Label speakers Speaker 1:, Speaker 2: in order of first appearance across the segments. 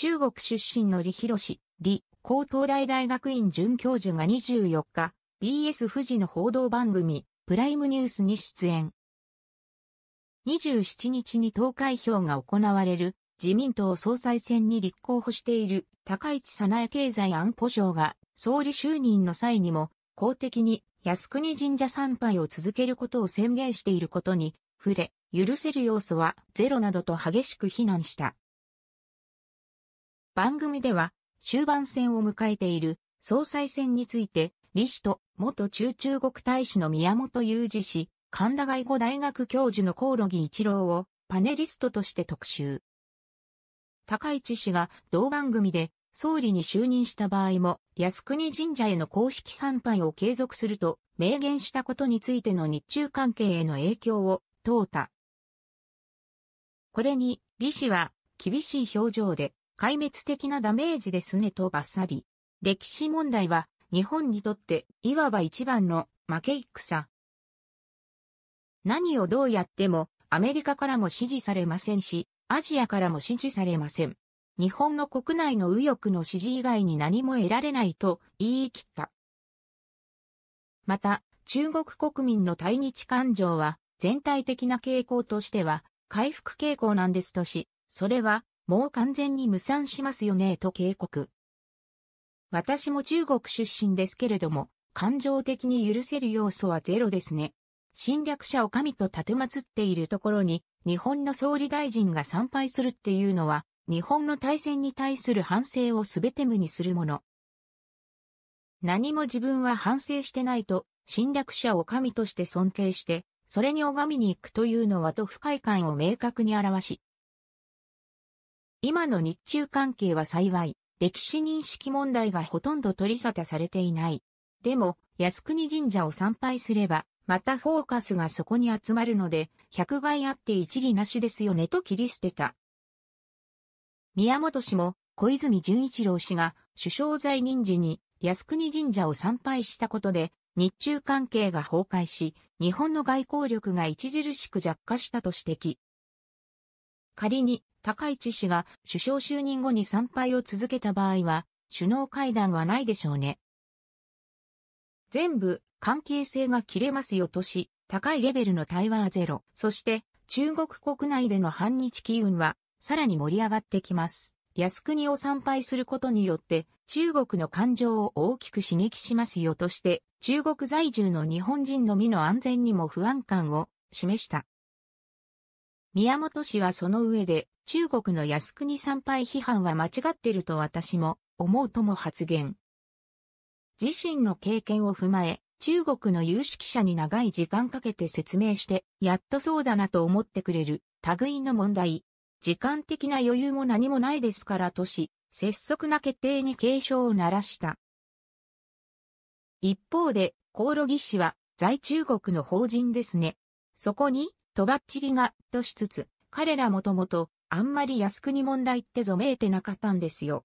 Speaker 1: 中国出身の李博士、李、高東大大学院准教授が24日、BS 富士の報道番組、プライムニュースに出演。27日に投開票が行われる自民党総裁選に立候補している高市早苗経済安保省が総理就任の際にも公的に靖国神社参拝を続けることを宣言していることに触れ、許せる要素はゼロなどと激しく非難した。番組では終盤戦を迎えている総裁選について、李氏と元中中国大使の宮本雄二氏、神田外語大学教授のコオロギ一郎をパネリストとして特集。高市氏が同番組で総理に就任した場合も靖国神社への公式参拝を継続すると明言したことについての日中関係への影響を問うた。これに李氏は厳しい表情で壊滅的なダメージですねとばっさり。歴史問題は日本にとっていわば一番の負け戦。何をどうやってもアメリカからも支持されませんし、アジアからも支持されません。日本の国内の右翼の支持以外に何も得られないと言い切った。また、中国国民の対日感情は全体的な傾向としては回復傾向なんですとし、それはもう完全に無産しますよねと警告。私も中国出身ですけれども、感情的に許せる要素はゼロですね。侵略者を神と立てまつっているところに、日本の総理大臣が参拝するっていうのは、日本の大戦に対する反省を全て無にするもの。何も自分は反省してないと、侵略者を神として尊敬して、それに拝みに行くというのはと不快感を明確に表し、今の日中関係は幸い、歴史認識問題がほとんど取り沙汰されていない。でも、靖国神社を参拝すれば、またフォーカスがそこに集まるので、百害あって一理なしですよねと切り捨てた。宮本氏も、小泉純一郎氏が首相在任時に靖国神社を参拝したことで、日中関係が崩壊し、日本の外交力が著しく弱化したと指摘。仮に高市氏が首相就任後に参拝を続けた場合は、首脳会談はないでしょうね。全部関係性が切れますよとし、高いレベルの対話はゼロ。そして中国国内での反日機運はさらに盛り上がってきます。靖国を参拝することによって中国の感情を大きく刺激しますよとして中国在住の日本人の身の安全にも不安感を示した。宮本氏はその上で、中国の靖国参拝批判は間違ってると私も思うとも発言。自身の経験を踏まえ、中国の有識者に長い時間かけて説明して、やっとそうだなと思ってくれる、類の問題。時間的な余裕も何もないですからとし、拙速な決定に警鐘を鳴らした。一方で、コオロギ氏は、在中国の法人ですね。そこに、とばっちりが、としつつ、彼らもともと、あんまり靖国問題ってぞめいてなかったんですよ。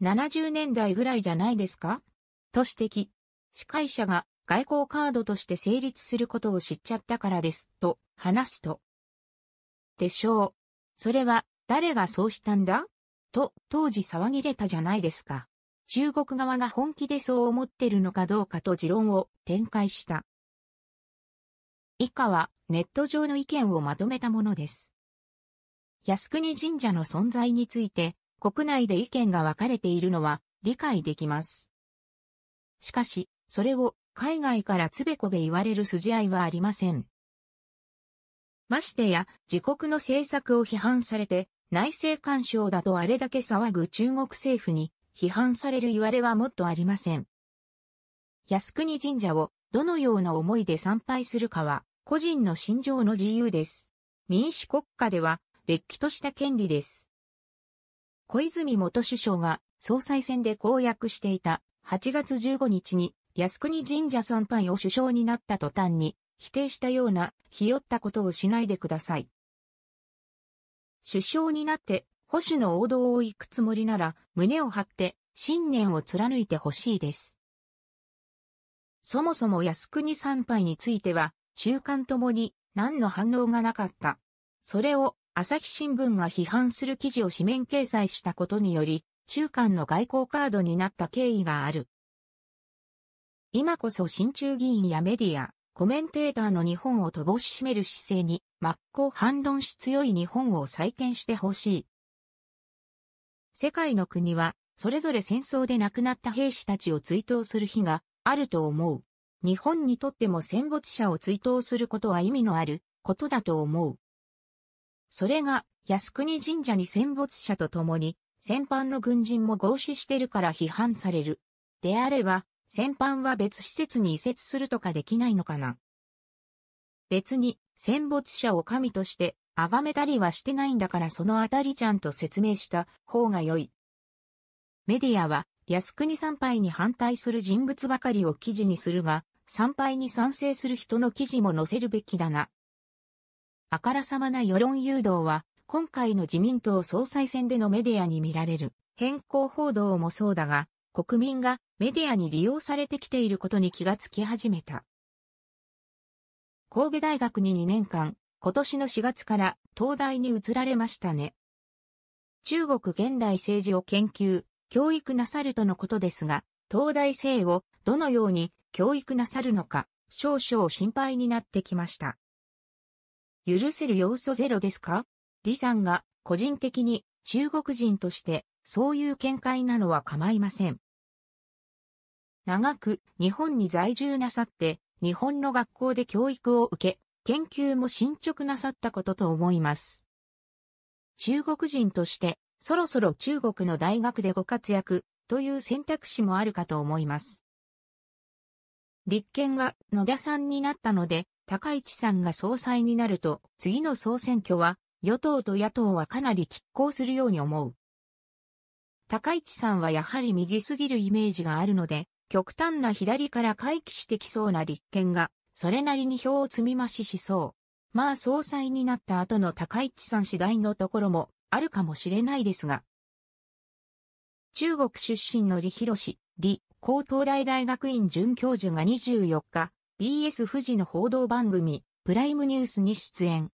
Speaker 1: 70年代ぐらいじゃないですかと指摘。司会者が外交カードとして成立することを知っちゃったからです、と話すと。でしょう。それは誰がそうしたんだと当時騒ぎれたじゃないですか。中国側が本気でそう思ってるのかどうかと持論を展開した。以下はネット上の意見をまとめたものです。靖国神社の存在について国内で意見が分かれているのは理解できます。しかし、それを海外からつべこべ言われる筋合いはありません。ましてや、自国の政策を批判されて、内政干渉だとあれだけ騒ぐ中国政府に批判される言われはもっとありません。靖国神社をどのような思いで参拝するかは個人の心情の自由です。民主国家では、劣気とした権利です。小泉元首相が総裁選で公約していた8月15日に靖国神社参拝を首相になった途端に否定したようなひよったことをしないでください。首相になって保守の王道を行くつもりなら胸を張って信念を貫いてほしいです。そもそも靖国参拝については中間ともに何の反応がなかった。それを朝日新聞が批判する記事を紙面掲載したことにより、中間の外交カードになった経緯がある。今こそ新中議員やメディア、コメンテーターの日本を乏しめる姿勢に真っ向反論し強い日本を再建してほしい。世界の国は、それぞれ戦争で亡くなった兵士たちを追悼する日があると思う。日本にとっても戦没者を追悼することは意味のあることだと思う。それが、靖国神社に戦没者と共に、戦犯の軍人も合死してるから批判される。であれば、戦犯は別施設に移設するとかできないのかな。別に、戦没者を神として、崇めたりはしてないんだからそのあたりちゃんと説明した方が良い。メディアは、靖国参拝に反対する人物ばかりを記事にするが、参拝に賛成する人の記事も載せるべきだな。あからさまな世論誘導は、今回の自民党総裁選でのメディアに見られる変更報道もそうだが、国民がメディアに利用されてきていることに気がつき始めた。神戸大学に2年間、今年の4月から東大に移られましたね。中国現代政治を研究、教育なさるとのことですが、東大生をどのように教育なさるのか、少々心配になってきました。許せる要素ゼロですか李さんが個人的に中国人としてそういう見解なのは構いません。長く日本に在住なさって日本の学校で教育を受け研究も進捗なさったことと思います。中国人としてそろそろ中国の大学でご活躍という選択肢もあるかと思います。立憲が野田さんになったので、高市さんが総裁になると、次の総選挙は、与党と野党はかなり拮抗するように思う。高市さんはやはり右すぎるイメージがあるので、極端な左から回帰してきそうな立憲が、それなりに票を積み増ししそう。まあ総裁になった後の高市さん次第のところもあるかもしれないですが。中国出身の李博氏、李高東大大学院准教授が24日、BS 富士の報道番組、プライムニュースに出演。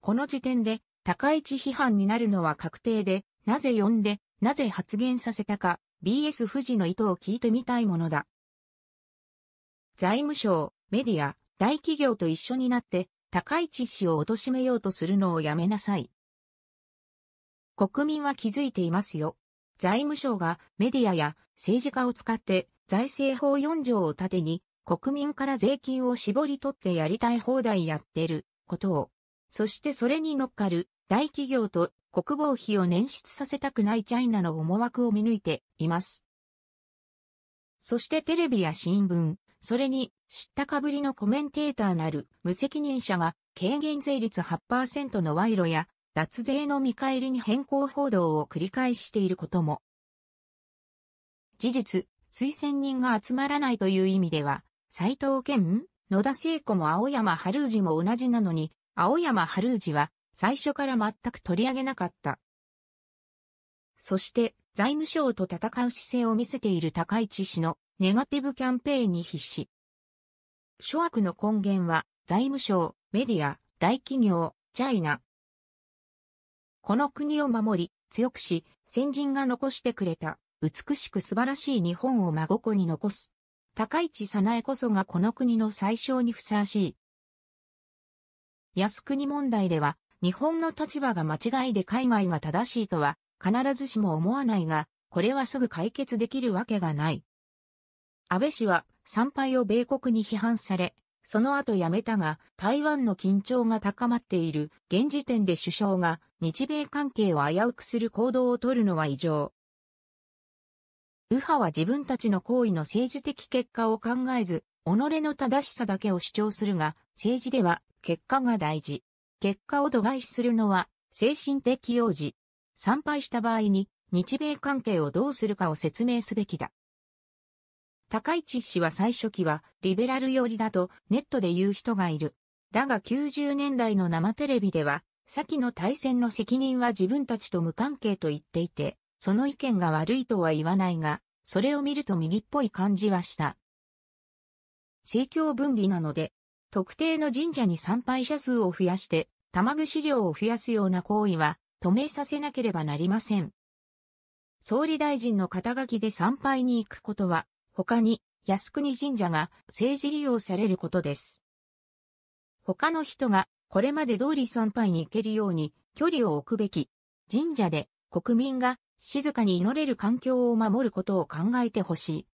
Speaker 1: この時点で、高市批判になるのは確定で、なぜ呼んで、なぜ発言させたか、BS 富士の意図を聞いてみたいものだ。財務省、メディア、大企業と一緒になって、高市氏を貶めようとするのをやめなさい。国民は気づいていますよ。財務省がメディアや政治家を使って財政法4条を盾に国民から税金を絞り取ってやりたい放題やってることを、そしてそれに乗っかる大企業と国防費を捻出させたくないチャイナの思惑を見抜いています。そしてテレビや新聞、それに知ったかぶりのコメンテーターなる無責任者が軽減税率8%の賄賂や脱税の見返りに変更報道を繰り返していることも。事実、推薦人が集まらないという意味では、斎藤健、野田聖子も青山春治も同じなのに、青山春治は最初から全く取り上げなかった。そして、財務省と戦う姿勢を見せている高市氏のネガティブキャンペーンに必死。諸悪の根源は、財務省、メディア、大企業、チャイナ、この国を守り、強くし、先人が残してくれた、美しく素晴らしい日本を真心に残す。高市早苗こそがこの国の最小にふさわしい。靖国問題では、日本の立場が間違いで海外が正しいとは、必ずしも思わないが、これはすぐ解決できるわけがない。安倍氏は、参拝を米国に批判され、その後辞めたが、台湾の緊張が高まっている、現時点で首相が日米関係を危うくする行動をとるのは異常。右派は自分たちの行為の政治的結果を考えず、己の正しさだけを主張するが、政治では結果が大事。結果を度外視するのは精神的用事。参拝した場合に日米関係をどうするかを説明すべきだ。高市氏は最初期はリベラル寄りだとネットで言う人がいる。だが90年代の生テレビでは、先の大戦の責任は自分たちと無関係と言っていて、その意見が悪いとは言わないが、それを見ると右っぽい感じはした。政教分離なので、特定の神社に参拝者数を増やして、玉串料を増やすような行為は止めさせなければなりません。総理大臣の肩書きで参拝に行くことは他に靖国神社が政治利用されることです。他の人がこれまで通り参拝に行けるように距離を置くべき神社で国民が静かに祈れる環境を守ることを考えてほしい。